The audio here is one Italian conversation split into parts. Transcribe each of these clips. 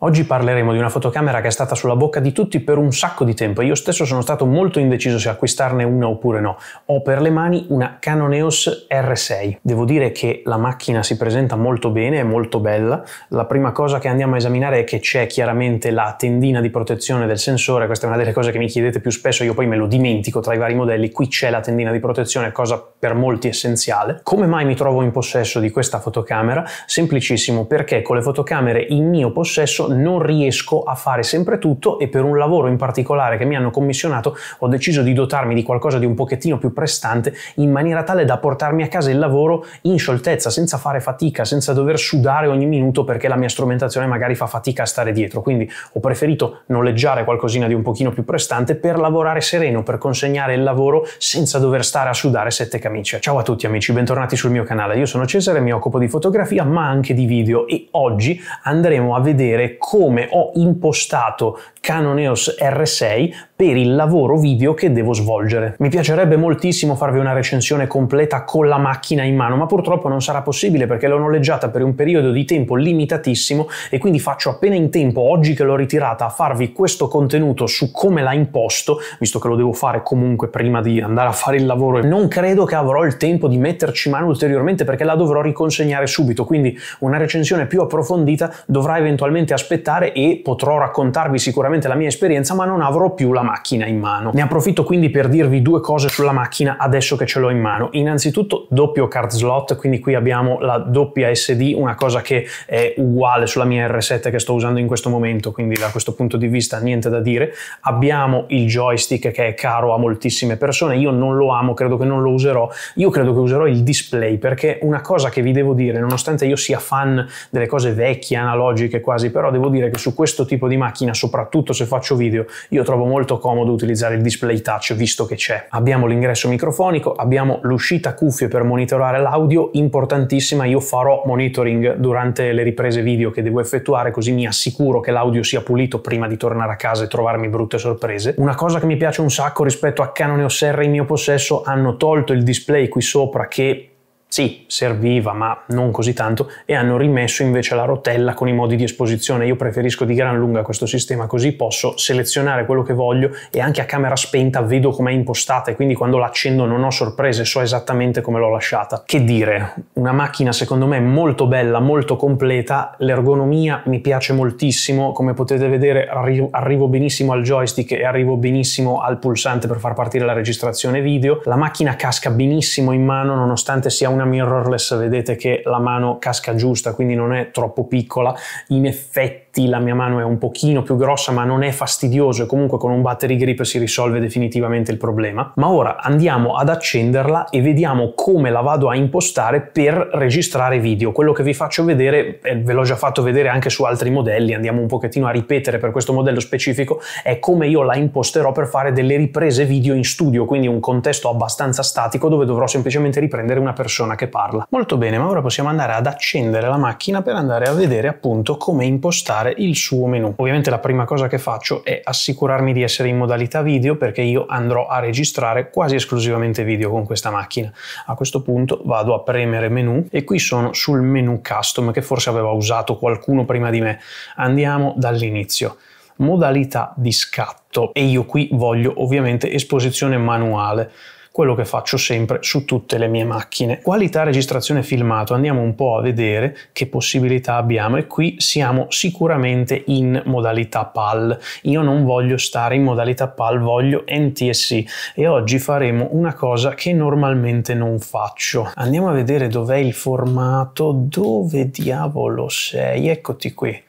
Oggi parleremo di una fotocamera che è stata sulla bocca di tutti per un sacco di tempo e io stesso sono stato molto indeciso se acquistarne una oppure no. Ho per le mani una Canon EOS R6. Devo dire che la macchina si presenta molto bene, è molto bella. La prima cosa che andiamo a esaminare è che c'è chiaramente la tendina di protezione del sensore, questa è una delle cose che mi chiedete più spesso, io poi me lo dimentico tra i vari modelli. Qui c'è la tendina di protezione, cosa per molti essenziale. Come mai mi trovo in possesso di questa fotocamera? Semplicissimo, perché con le fotocamere in mio possesso non riesco a fare sempre tutto e per un lavoro in particolare che mi hanno commissionato ho deciso di dotarmi di qualcosa di un pochettino più prestante in maniera tale da portarmi a casa il lavoro in scioltezza, senza fare fatica, senza dover sudare ogni minuto perché la mia strumentazione magari fa fatica a stare dietro. Quindi ho preferito noleggiare qualcosina di un pochino più prestante per lavorare sereno, per consegnare il lavoro senza dover stare a sudare sette camicie. Ciao a tutti amici, bentornati sul mio canale. Io sono Cesare, mi occupo di fotografia ma anche di video e oggi andremo a vedere come ho impostato Canon EOS R6 per il lavoro video che devo svolgere. Mi piacerebbe moltissimo farvi una recensione completa con la macchina in mano, ma purtroppo non sarà possibile perché l'ho noleggiata per un periodo di tempo limitatissimo e quindi faccio appena in tempo, oggi che l'ho ritirata, a farvi questo contenuto su come la imposto, visto che lo devo fare comunque prima di andare a fare il lavoro. Non credo che avrò il tempo di metterci mano ulteriormente perché la dovrò riconsegnare subito, quindi una recensione più approfondita dovrà eventualmente aspettare e potrò raccontarvi sicuramente la mia esperienza, ma non avrò più la macchina in mano. Ne approfitto quindi per dirvi due cose sulla macchina adesso che ce l'ho in mano. Innanzitutto doppio card slot, quindi qui abbiamo la doppia SD, una cosa che è uguale sulla mia R7 che sto usando in questo momento, quindi da questo punto di vista niente da dire. Abbiamo il joystick che è caro a moltissime persone, io non lo amo, credo che non lo userò, io credo che userò il display perché una cosa che vi devo dire, nonostante io sia fan delle cose vecchie, analogiche quasi, però devo dire che su questo tipo di macchina, soprattutto se faccio video, io trovo molto comodo utilizzare il display touch visto che c'è. Abbiamo l'ingresso microfonico, abbiamo l'uscita cuffie per monitorare l'audio, importantissima, io farò monitoring durante le riprese video che devo effettuare così mi assicuro che l'audio sia pulito prima di tornare a casa e trovarmi brutte sorprese. Una cosa che mi piace un sacco rispetto a Canon EOS R in mio possesso hanno tolto il display qui sopra che sì, serviva, ma non così tanto, e hanno rimesso invece la rotella con i modi di esposizione. Io preferisco di gran lunga questo sistema, così posso selezionare quello che voglio e anche a camera spenta vedo com'è impostata e quindi quando l'accendo non ho sorprese, so esattamente come l'ho lasciata. Che dire, una macchina secondo me molto bella, molto completa, l'ergonomia mi piace moltissimo, come potete vedere arrivo benissimo al joystick e arrivo benissimo al pulsante per far partire la registrazione video, la macchina casca benissimo in mano nonostante sia un una mirrorless vedete che la mano casca giusta, quindi non è troppo piccola. In effetti la mia mano è un pochino più grossa, ma non è fastidioso e comunque con un battery grip si risolve definitivamente il problema. Ma ora andiamo ad accenderla e vediamo come la vado a impostare per registrare video. Quello che vi faccio vedere, eh, ve l'ho già fatto vedere anche su altri modelli, andiamo un pochettino a ripetere per questo modello specifico, è come io la imposterò per fare delle riprese video in studio, quindi un contesto abbastanza statico dove dovrò semplicemente riprendere una persona persona che parla. Molto bene, ma ora possiamo andare ad accendere la macchina per andare a vedere appunto come impostare il suo menu. Ovviamente la prima cosa che faccio è assicurarmi di essere in modalità video perché io andrò a registrare quasi esclusivamente video con questa macchina. A questo punto vado a premere menu e qui sono sul menu custom che forse aveva usato qualcuno prima di me. Andiamo dall'inizio modalità di scatto e io qui voglio ovviamente esposizione manuale quello che faccio sempre su tutte le mie macchine. Qualità registrazione filmato, andiamo un po' a vedere che possibilità abbiamo e qui siamo sicuramente in modalità PAL. Io non voglio stare in modalità PAL, voglio NTSC e oggi faremo una cosa che normalmente non faccio. Andiamo a vedere dov'è il formato, dove diavolo sei, eccoti qui.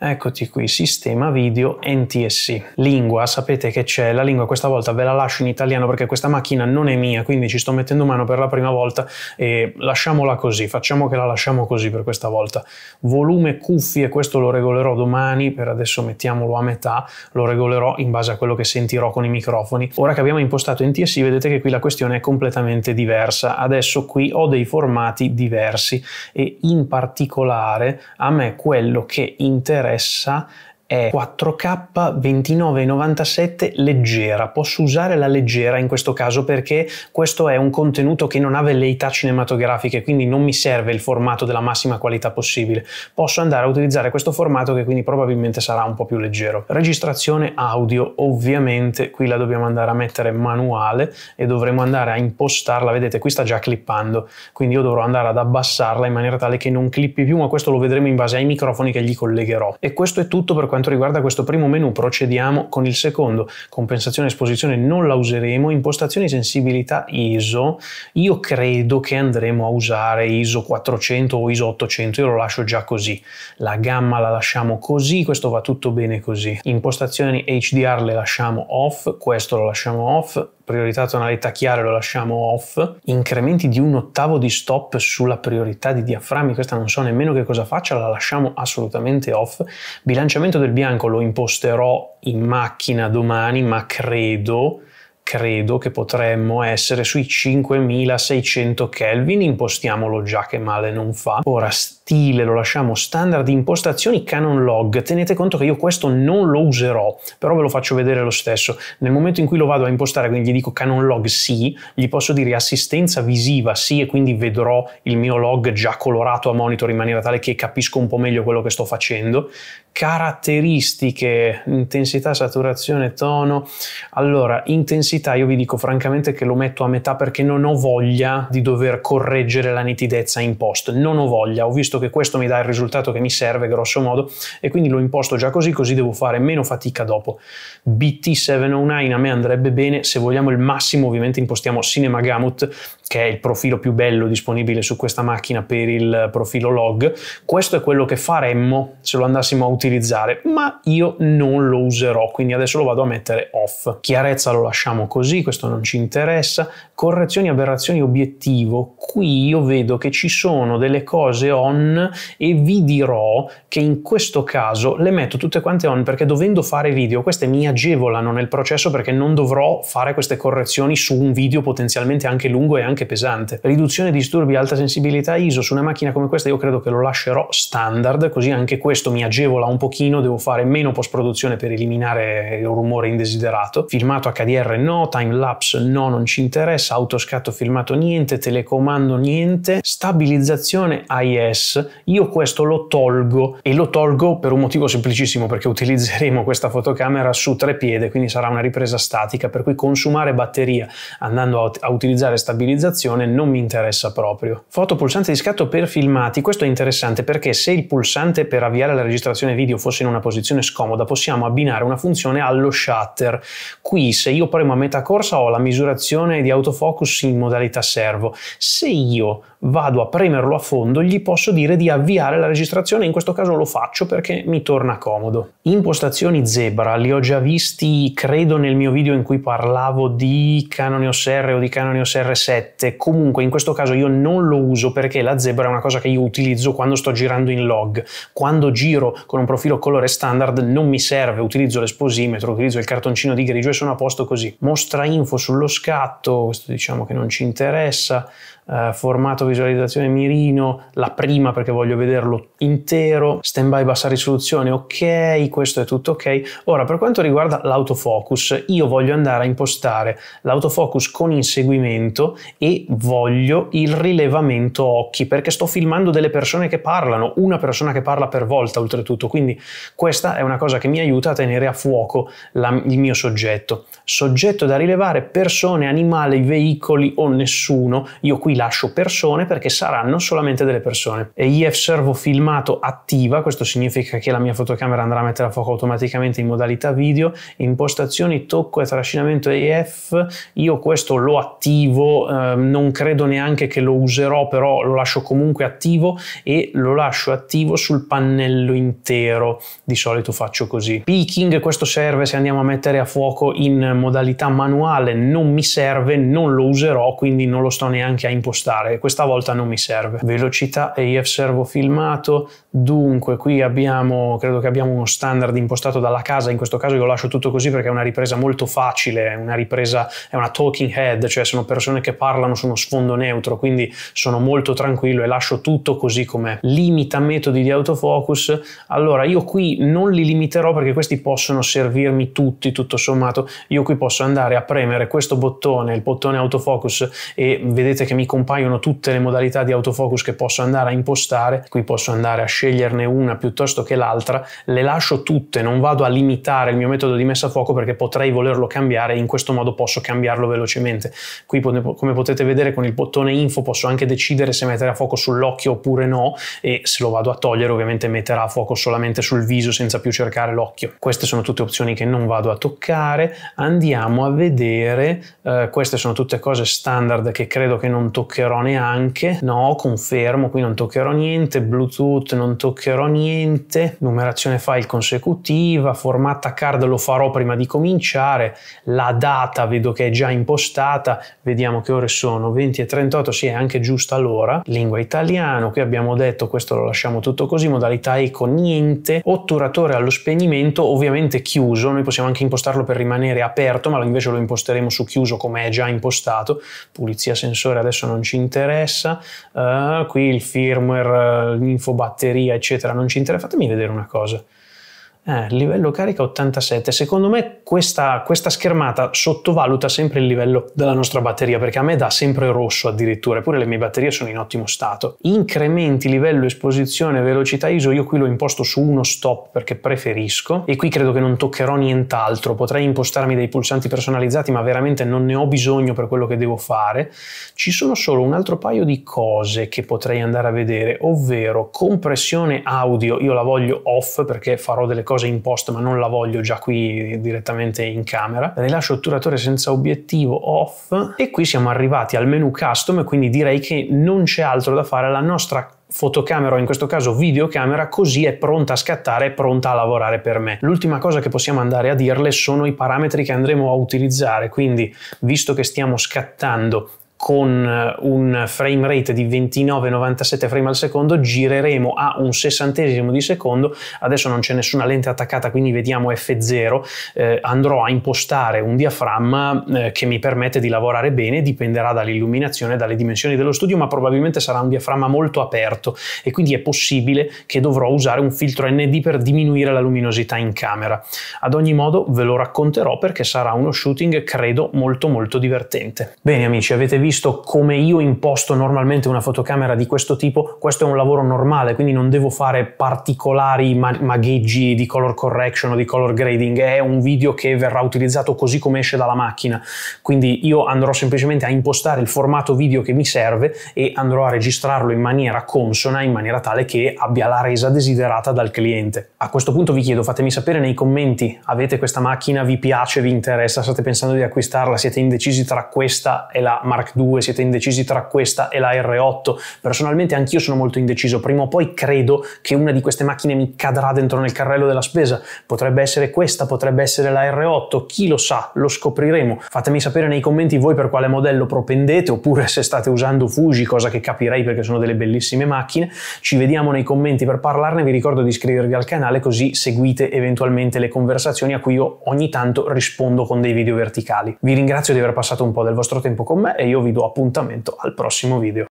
Eccoti qui, sistema video NTSC. Lingua, sapete che c'è, la lingua questa volta ve la lascio in italiano perché questa macchina non è mia, quindi ci sto mettendo mano per la prima volta e lasciamola così, facciamo che la lasciamo così per questa volta. Volume cuffie, questo lo regolerò domani, per adesso mettiamolo a metà, lo regolerò in base a quello che sentirò con i microfoni. Ora che abbiamo impostato NTSC vedete che qui la questione è completamente diversa, adesso qui ho dei formati diversi e in particolare a me quello che interessa interessa è 4K 2997 leggera. Posso usare la leggera in questo caso perché questo è un contenuto che non ha velleità cinematografiche, quindi non mi serve il formato della massima qualità possibile. Posso andare a utilizzare questo formato che quindi probabilmente sarà un po' più leggero. Registrazione audio, ovviamente qui la dobbiamo andare a mettere manuale e dovremo andare a impostarla, vedete qui sta già clippando, quindi io dovrò andare ad abbassarla in maniera tale che non clippi più, ma questo lo vedremo in base ai microfoni che gli collegherò. E questo è tutto per quanto quanto riguarda questo primo menu procediamo con il secondo, compensazione esposizione non la useremo, impostazioni sensibilità ISO, io credo che andremo a usare ISO 400 o ISO 800, io lo lascio già così, la gamma la lasciamo così, questo va tutto bene così, impostazioni HDR le lasciamo off, questo lo lasciamo off, priorità tonalità chiara lo lasciamo off, incrementi di un ottavo di stop sulla priorità di diaframmi, questa non so nemmeno che cosa faccia, la lasciamo assolutamente off, bilanciamento del bianco lo imposterò in macchina domani, ma credo credo che potremmo essere sui 5600 Kelvin, impostiamolo già che male non fa. Ora stile lo lasciamo standard impostazioni Canon log, tenete conto che io questo non lo userò, però ve lo faccio vedere lo stesso. Nel momento in cui lo vado a impostare, quindi gli dico Canon log sì, gli posso dire assistenza visiva sì e quindi vedrò il mio log già colorato a monitor in maniera tale che capisco un po' meglio quello che sto facendo caratteristiche, intensità, saturazione, tono. Allora, intensità io vi dico francamente che lo metto a metà perché non ho voglia di dover correggere la nitidezza in post, non ho voglia, ho visto che questo mi dà il risultato che mi serve grosso modo e quindi lo imposto già così, così devo fare meno fatica dopo. BT709 a me andrebbe bene, se vogliamo il massimo ovviamente impostiamo Cinema Gamut che è il profilo più bello disponibile su questa macchina per il profilo log. Questo è quello che faremmo se lo andassimo a utilizzare utilizzare, ma io non lo userò, quindi adesso lo vado a mettere off. Chiarezza lo lasciamo così, questo non ci interessa. Correzioni, aberrazioni, obiettivo. Qui io vedo che ci sono delle cose on e vi dirò che in questo caso le metto tutte quante on perché dovendo fare video queste mi agevolano nel processo perché non dovrò fare queste correzioni su un video potenzialmente anche lungo e anche pesante. Riduzione disturbi, alta sensibilità ISO su una macchina come questa io credo che lo lascerò standard così anche questo mi agevola un pochino, devo fare meno post produzione per eliminare il rumore indesiderato, filmato HDR no, timelapse no, non ci interessa, autoscatto filmato niente, telecomando niente, stabilizzazione AIS, io questo lo tolgo e lo tolgo per un motivo semplicissimo perché utilizzeremo questa fotocamera su tre piede, quindi sarà una ripresa statica, per cui consumare batteria andando a, a utilizzare stabilizzazione non mi interessa proprio. Foto pulsante di scatto per filmati, questo è interessante perché se il pulsante per avviare la registrazione video fosse in una posizione scomoda, possiamo abbinare una funzione allo shutter. Qui se io premo a metà corsa ho la misurazione di autofocus in modalità servo. Se io vado a premerlo a fondo gli posso dire di avviare la registrazione, in questo caso lo faccio perché mi torna comodo. Impostazioni Zebra, li ho già visti credo nel mio video in cui parlavo di Canon EOS R o di Canon EOS R7, comunque in questo caso io non lo uso perché la Zebra è una cosa che io utilizzo quando sto girando in log, quando giro con un profilo colore standard non mi serve, utilizzo l'esposimetro, utilizzo il cartoncino di grigio e sono a posto così. Mostra info sullo scatto, questo diciamo che non ci interessa, eh, formato visualizzazione mirino, la prima perché voglio vederlo intero, stand by bassa risoluzione, ok, questo è tutto ok. Ora per quanto riguarda l'autofocus, io voglio andare a impostare l'autofocus con inseguimento e voglio il rilevamento occhi perché sto filmando delle persone che parlano, una persona che parla per volta oltretutto, quindi questa è una cosa che mi aiuta a tenere a fuoco la, il mio soggetto. Soggetto da rilevare, persone, animali, veicoli o nessuno, io qui rilascio persone perché saranno solamente delle persone. E IF Servo filmato attiva, questo significa che la mia fotocamera andrà a mettere a fuoco automaticamente in modalità video, impostazioni, tocco e trascinamento EF, io questo lo attivo, eh, non credo neanche che lo userò, però lo lascio comunque attivo e lo lascio attivo sul pannello intero, di solito faccio così. Peaking, questo serve se andiamo a mettere a fuoco in modalità manuale, non mi serve, non lo userò, quindi non lo sto neanche a impostare può questa volta non mi serve. Velocità e if servo filmato, dunque qui abbiamo, credo che abbiamo uno standard impostato dalla casa, in questo caso io lascio tutto così perché è una ripresa molto facile, è una ripresa, è una talking head, cioè sono persone che parlano su uno sfondo neutro, quindi sono molto tranquillo e lascio tutto così come Limita metodi di autofocus, allora io qui non li limiterò perché questi possono servirmi tutti, tutto sommato, io qui posso andare a premere questo bottone, il bottone autofocus e vedete che mi comporta compaiono tutte le modalità di autofocus che posso andare a impostare, qui posso andare a sceglierne una piuttosto che l'altra, le lascio tutte, non vado a limitare il mio metodo di messa a fuoco perché potrei volerlo cambiare e in questo modo posso cambiarlo velocemente. Qui come potete vedere con il bottone info posso anche decidere se mettere a fuoco sull'occhio oppure no e se lo vado a togliere ovviamente metterà a fuoco solamente sul viso senza più cercare l'occhio. Queste sono tutte opzioni che non vado a toccare, andiamo a vedere, eh, queste sono tutte cose standard che credo che non toccherò toccherò neanche, no confermo qui non toccherò niente, bluetooth non toccherò niente, numerazione file consecutiva, formatta card lo farò prima di cominciare, la data vedo che è già impostata, vediamo che ore sono, 20 e 38, sì è anche giusta l'ora, lingua italiano, qui abbiamo detto questo lo lasciamo tutto così, modalità eco niente, otturatore allo spegnimento ovviamente chiuso, noi possiamo anche impostarlo per rimanere aperto, ma invece lo imposteremo su chiuso come è già impostato, pulizia sensore adesso non ci interessa, uh, qui il firmware, eh, l'infobatteria, eccetera, non ci interessa. Fatemi vedere una cosa. Eh, livello carica 87. Secondo me questa, questa, schermata sottovaluta sempre il livello della nostra batteria perché a me dà sempre rosso addirittura, eppure le mie batterie sono in ottimo stato. Incrementi livello esposizione velocità ISO, io qui l'ho imposto su uno stop perché preferisco e qui credo che non toccherò nient'altro, potrei impostarmi dei pulsanti personalizzati ma veramente non ne ho bisogno per quello che devo fare. Ci sono solo un altro paio di cose che potrei andare a vedere, ovvero compressione audio, io la voglio off perché farò delle cose cosa in post ma non la voglio già qui direttamente in camera. Rilascio otturatore senza obiettivo off e qui siamo arrivati al menu custom quindi direi che non c'è altro da fare. La nostra fotocamera o in questo caso videocamera così è pronta a scattare è pronta a lavorare per me l'ultima cosa che possiamo andare a dirle sono i parametri che andremo a utilizzare quindi visto che stiamo scattando con eh, un frame rate di 29,97 frame al secondo gireremo a un sessantesimo di secondo adesso non c'è nessuna lente attaccata quindi vediamo f0 eh, andrò a impostare un diaframma eh, che mi permette di lavorare bene dipenderà dall'illuminazione dalle dimensioni dello studio ma probabilmente sarà un diaframma molto aperto e quindi è possibile che dovrò usare un filtro ND per diminuire la luminosità in camera ad ogni modo ve lo racconterò perché sarà uno shooting credo molto molto divertente bene amici avete visto visto come io imposto normalmente una fotocamera di questo tipo, questo è un lavoro normale, quindi non devo fare particolari magheggi di color correction o di color grading, è un video che verrà utilizzato così come esce dalla macchina, quindi io andrò semplicemente a impostare il formato video che mi serve e andrò a registrarlo in maniera consona, in maniera tale che abbia la resa desiderata dal cliente. A questo punto vi chiedo, fatemi sapere nei commenti, avete questa macchina, vi piace, vi interessa, state pensando di acquistarla, siete indecisi tra questa e la Mark 2, siete indecisi tra questa e la R8. Personalmente anch'io sono molto indeciso, prima o poi credo che una di queste macchine mi cadrà dentro nel carrello della spesa. Potrebbe essere questa, potrebbe essere la R8, chi lo sa, lo scopriremo. Fatemi sapere nei commenti voi per quale modello propendete oppure se state usando Fuji, cosa che capirei perché sono delle bellissime macchine. Ci vediamo nei commenti per parlarne, vi ricordo di iscrivervi al canale così seguite eventualmente le conversazioni a cui io ogni tanto rispondo con dei video verticali. Vi ringrazio di aver passato un po' del vostro tempo con me e io vi vi do appuntamento al prossimo video.